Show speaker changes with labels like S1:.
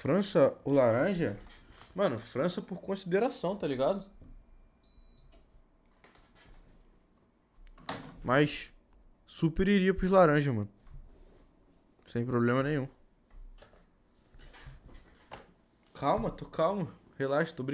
S1: França, o laranja. Mano, França por consideração, tá ligado?
S2: Mas super iria pros laranja, mano. Sem problema nenhum.
S3: Calma, tô calmo. Relaxa, tô brincando.